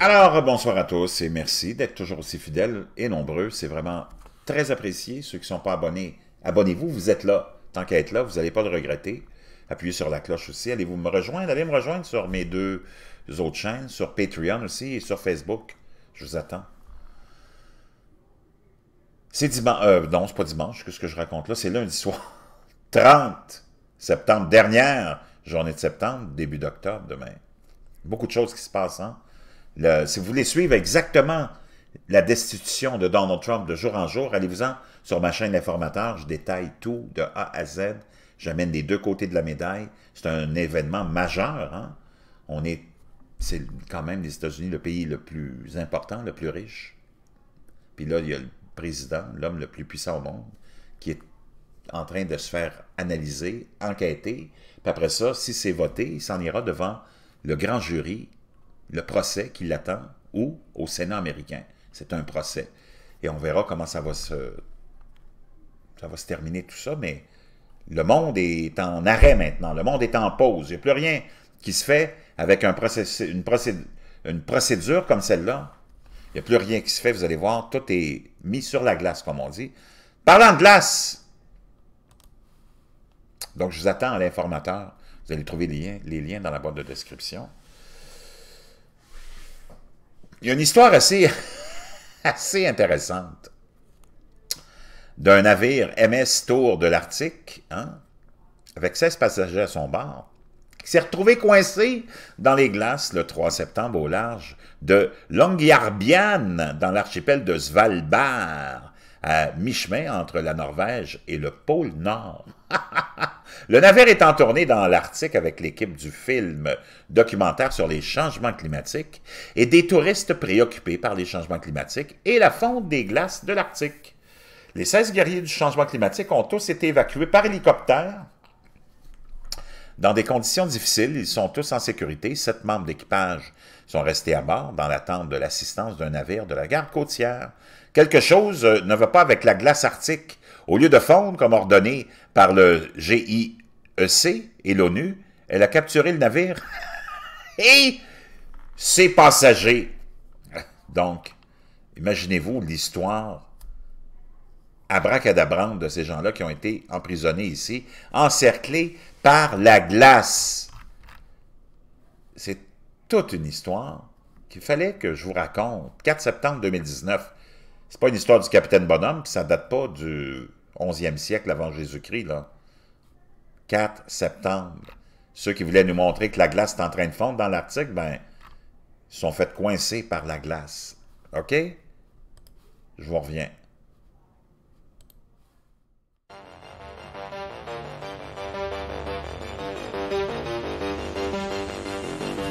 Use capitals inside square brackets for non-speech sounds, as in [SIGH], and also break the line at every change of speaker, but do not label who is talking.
Alors, bonsoir à tous et merci d'être toujours aussi fidèles et nombreux. C'est vraiment très apprécié. Ceux qui ne sont pas abonnés, abonnez-vous, vous êtes là. Tant qu'à être là, vous n'allez pas le regretter. Appuyez sur la cloche aussi. Allez-vous me rejoindre? Allez me rejoindre sur mes deux autres chaînes, sur Patreon aussi et sur Facebook. Je vous attends. C'est dimanche. Euh, non, c'est pas dimanche. que ce que je raconte là? C'est lundi soir. 30 [LAUGHS] septembre, dernière journée de septembre, début d'octobre demain. Beaucoup de choses qui se passent, hein? si vous voulez suivre exactement la destitution de Donald Trump de jour en jour, allez-vous-en sur ma chaîne d'informateurs. je détaille tout de A à Z, j'amène les deux côtés de la médaille, c'est un événement majeur, hein. on est, c'est quand même les États-Unis le pays le plus important, le plus riche, puis là il y a le président, l'homme le plus puissant au monde, qui est en train de se faire analyser, enquêter, puis après ça, si c'est voté, il s'en ira devant le grand jury le procès qui l'attend ou au Sénat américain. C'est un procès. Et on verra comment ça va se, ça va se terminer tout ça, mais le monde est en arrêt maintenant. Le monde est en pause. Il n'y a plus rien qui se fait avec un une, procédure, comme celle-là. Il n'y a plus rien qui se fait, vous allez voir, tout est mis sur la glace, comme on dit. Parlant de glace, donc je vous attends à l'informateur. Vous allez trouver les liens dans la boîte de description il y a une histoire assez, [LAUGHS] assez intéressante d'un navire MS Tour de l'Arctique, hein, avec 16 passagers à son bord, qui s'est retrouvé coincé dans les glaces le 3 septembre au large de Longyearbyen, dans l'archipel de Svalbard, à mi-chemin entre la Norvège et le pôle Nord. [LAUGHS] Le navire est en tournée dans l'Arctique avec l'équipe du film documentaire sur les changements climatiques et des touristes préoccupés par les changements climatiques et la fonte des glaces de l'Arctique. Les 16 guerriers du changement climatique ont tous été évacués par hélicoptère dans des conditions difficiles, ils sont tous en sécurité. Sept membres d'équipage sont restés à bord dans l'attente de l'assistance d'un navire de la garde côtière. Quelque chose euh, ne va pas avec la glace arctique au lieu de fondre, comme ordonné par le GIEC et l'ONU, elle a capturé le navire [LAUGHS] et ses passagers. Donc, imaginez-vous l'histoire abracadabrante de ces gens-là qui ont été emprisonnés ici, encerclés par la glace. C'est toute une histoire qu'il fallait que je vous raconte. 4 septembre 2019. C'est pas une histoire du capitaine Bonhomme, puis ça date pas du 11e siècle avant Jésus-Christ, là. 4 septembre. Ceux qui voulaient nous montrer que la glace est en train de fondre dans l'Arctique, ben, sont faits coincer par la glace. OK? Je vous reviens.